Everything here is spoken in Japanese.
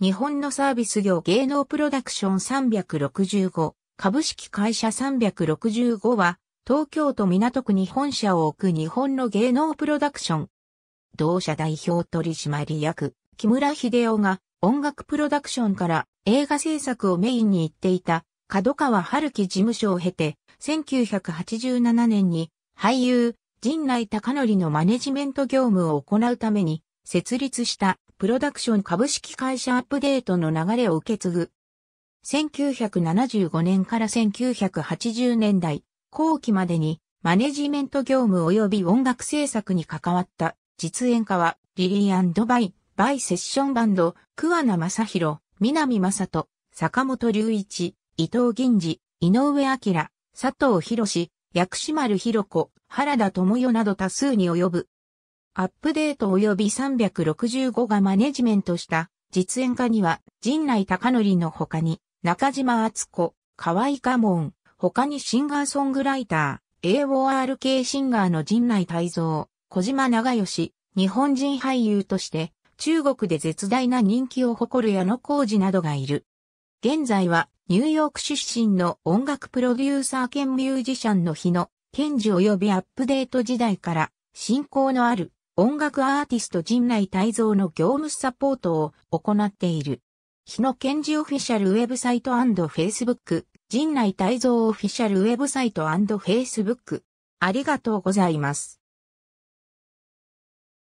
日本のサービス業芸能プロダクション365、株式会社365は、東京都港区に本社を置く日本の芸能プロダクション。同社代表取締役、木村秀夫が音楽プロダクションから映画制作をメインに行っていた角川春樹事務所を経て、1987年に俳優、陣内隆則のマネジメント業務を行うために設立したプロダクション株式会社アップデートの流れを受け継ぐ。1975年から1980年代後期までにマネジメント業務及び音楽制作に関わった実演家はリリーバイ、バイセッションバンド、桑名正宏、南正人、坂本隆一、伊藤銀次、井上明、佐藤博士、薬師丸博子、原田智代など多数に及ぶアップデート及び365がマネジメントした実演家には、陣内隆則の他に、中島敦子、河合家門、他にシンガーソングライター、AORK シンガーの陣内泰造、小島長吉、日本人俳優として、中国で絶大な人気を誇る矢野浩二などがいる。現在は、ニューヨーク出身の音楽プロデューサー兼ミュージシャンの日野、賢治及びアップデート時代から、信仰のある音楽アーティスト陣内泰造の業務サポートを行っている。日野賢治オフィシャルウェブサイト &Facebook、陣内泰造オフィシャルウェブサイト &Facebook。ありがとうございます。